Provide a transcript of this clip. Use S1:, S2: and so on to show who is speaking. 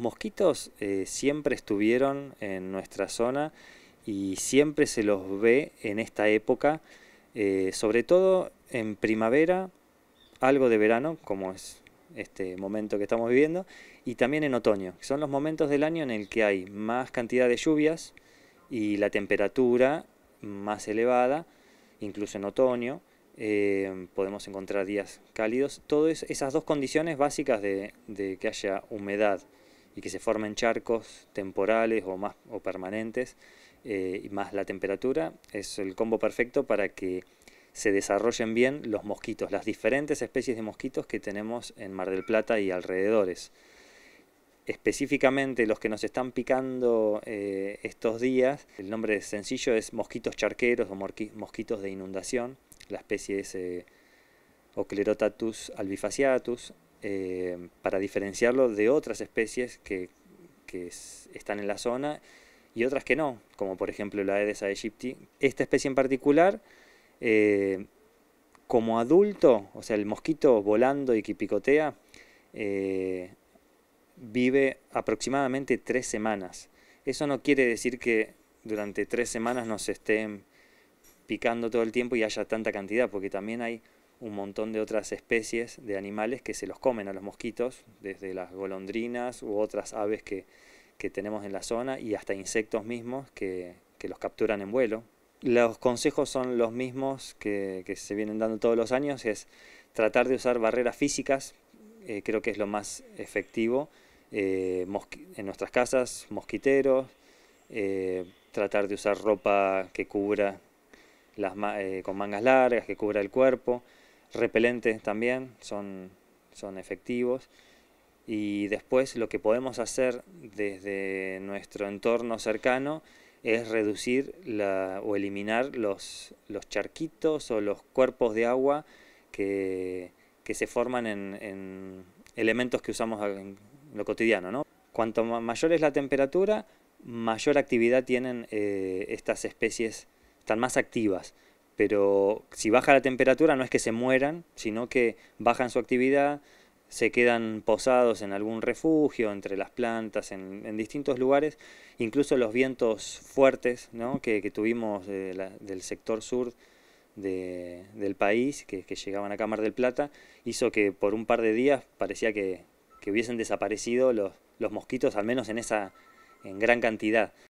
S1: mosquitos eh, siempre estuvieron en nuestra zona y siempre se los ve en esta época, eh, sobre todo en primavera, algo de verano, como es este momento que estamos viviendo, y también en otoño, son los momentos del año en el que hay más cantidad de lluvias y la temperatura más elevada, incluso en otoño, eh, podemos encontrar días cálidos. Todas esas dos condiciones básicas de que haya humedad y que se formen charcos temporales o, más, o permanentes, eh, y más la temperatura, es el combo perfecto para que se desarrollen bien los mosquitos, las diferentes especies de mosquitos que tenemos en Mar del Plata y alrededores. Específicamente los que nos están picando eh, estos días, el nombre sencillo es mosquitos charqueros o mosquitos de inundación, la especie es eh, Oclerotatus albifaciatus, eh, para diferenciarlo de otras especies que, están en la zona y otras que no, como por ejemplo la Aedes aegypti. Esta especie en particular, eh, como adulto, o sea, el mosquito volando y que picotea, eh, vive aproximadamente tres semanas. Eso no quiere decir que durante tres semanas nos estén picando todo el tiempo y haya tanta cantidad, porque también hay un montón de otras especies de animales que se los comen a los mosquitos, desde las golondrinas u otras aves que, tenemos en la zona y hasta insectos mismos que, los capturan en vuelo. Los consejos son los mismos que, se vienen dando todos los años, es tratar de usar barreras físicas, eh, creo que es lo más efectivo, eh, en nuestras casas, mosquiteros, eh, tratar de usar ropa que cubra con mangas largas, que cubra el cuerpo, repelentes también, son, efectivos. Y después lo que podemos hacer desde nuestro entorno cercano es reducir la, o eliminar los, charquitos o los cuerpos de agua que, se forman en, elementos que usamos en lo cotidiano. Cuanto mayor es la temperatura, mayor actividad tienen eh, estas especies están más activas pero si baja la temperatura no es que se mueran, sino que bajan su actividad, se quedan posados en algún refugio, entre las plantas, en, distintos lugares, incluso los vientos fuertes que, tuvimos eh, del sector sur de, del país, que, llegaban acá a Mar del Plata, hizo que por un par de días parecía que, hubiesen desaparecido los, los mosquitos, al menos en esa en gran cantidad.